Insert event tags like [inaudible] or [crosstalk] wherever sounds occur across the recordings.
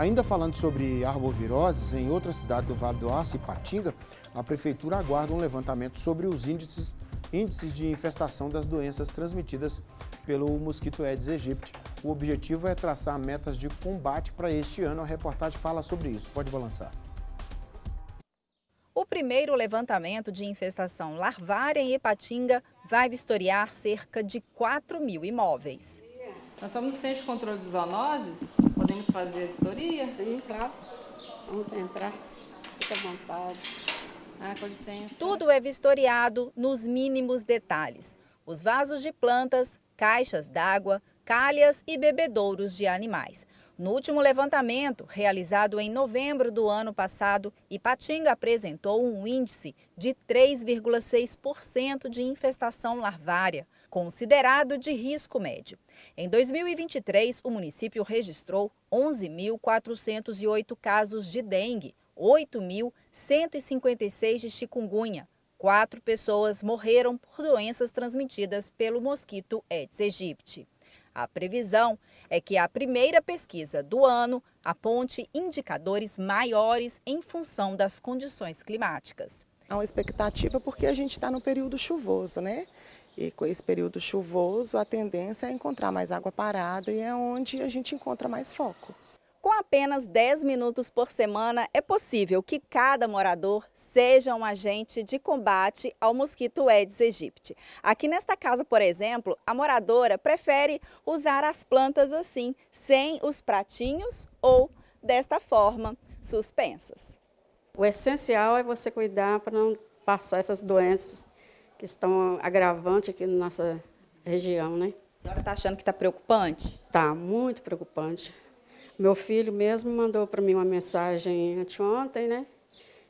Ainda falando sobre arboviroses, em outra cidade do Vale do Aço, Ipatinga, a prefeitura aguarda um levantamento sobre os índices, índices de infestação das doenças transmitidas pelo mosquito Aedes aegypti. O objetivo é traçar metas de combate para este ano. A reportagem fala sobre isso. Pode balançar. O primeiro levantamento de infestação larvária em Ipatinga vai vistoriar cerca de 4 mil imóveis. Nós somos no Centro de Controle de Zoonoses fazer a vistoria? Sim, claro. Vamos entrar. à vontade. Ah, com licença. Tudo é vistoriado nos mínimos detalhes. Os vasos de plantas, caixas d'água, calhas e bebedouros de animais. No último levantamento, realizado em novembro do ano passado, Ipatinga apresentou um índice de 3,6% de infestação larvária considerado de risco médio. Em 2023, o município registrou 11.408 casos de dengue, 8.156 de chikungunya. Quatro pessoas morreram por doenças transmitidas pelo mosquito Aedes aegypti. A previsão é que a primeira pesquisa do ano aponte indicadores maiores em função das condições climáticas. Há é uma expectativa porque a gente está no período chuvoso, né? E com esse período chuvoso, a tendência é encontrar mais água parada e é onde a gente encontra mais foco. Com apenas 10 minutos por semana, é possível que cada morador seja um agente de combate ao mosquito Aedes aegypti. Aqui nesta casa, por exemplo, a moradora prefere usar as plantas assim, sem os pratinhos ou desta forma, suspensas. O essencial é você cuidar para não passar essas doenças que estão agravante aqui na nossa região, né? A senhora está achando que está preocupante? Está, muito preocupante. Meu filho mesmo mandou para mim uma mensagem anteontem, né?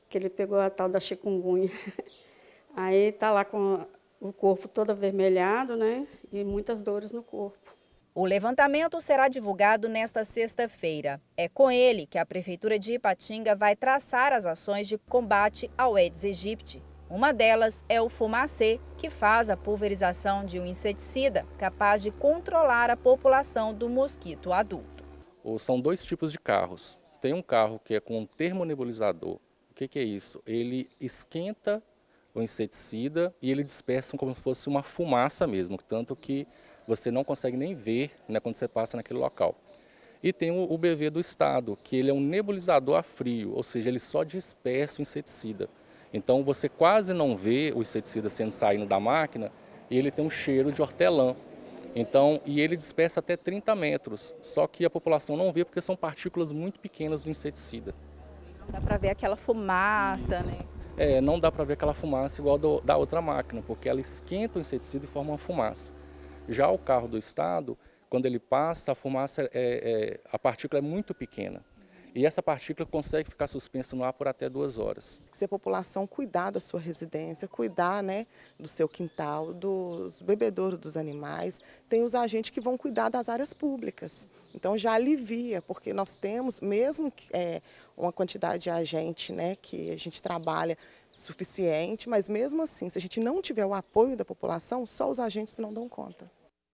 Que ele pegou a tal da chikungunya. [laughs] Aí está lá com o corpo todo avermelhado, né? E muitas dores no corpo. O levantamento será divulgado nesta sexta-feira. É com ele que a Prefeitura de Ipatinga vai traçar as ações de combate ao Aedes aegypti. Uma delas é o fumacê, que faz a pulverização de um inseticida capaz de controlar a população do mosquito adulto. São dois tipos de carros. Tem um carro que é com um termonebulizador. O que, é isso? Ele esquenta o inseticida e ele dispersa como se fosse uma fumaça mesmo, tanto que você não consegue nem ver né, quando você passa naquele local. E tem o BV do Estado, que ele é um nebulizador a frio, ou seja, ele só dispersa o inseticida. Então você quase não vê o inseticida sendo saindo da máquina e ele tem um cheiro de hortelã. Então, e ele dispersa até 30 metros, só que a população não vê porque são partículas muito pequenas do inseticida. Não dá para ver aquela fumaça, né? É, não dá para ver aquela fumaça igual do, da outra máquina, porque ela esquenta o inseticida e forma uma fumaça. Já o carro do Estado, quando ele passa, a fumaça, é, é, a partícula é muito pequena e essa partícula consegue ficar suspensa no ar por até duas horas. Se a população cuidar da sua residência, cuidar né, do seu quintal, dos bebedouros dos animais, tem os agentes que vão cuidar das áreas públicas. Então já alivia, porque nós temos, mesmo é, uma quantidade de agente né, que a gente trabalha suficiente, mas mesmo assim, se a gente não tiver o apoio da população, só os agentes não dão conta.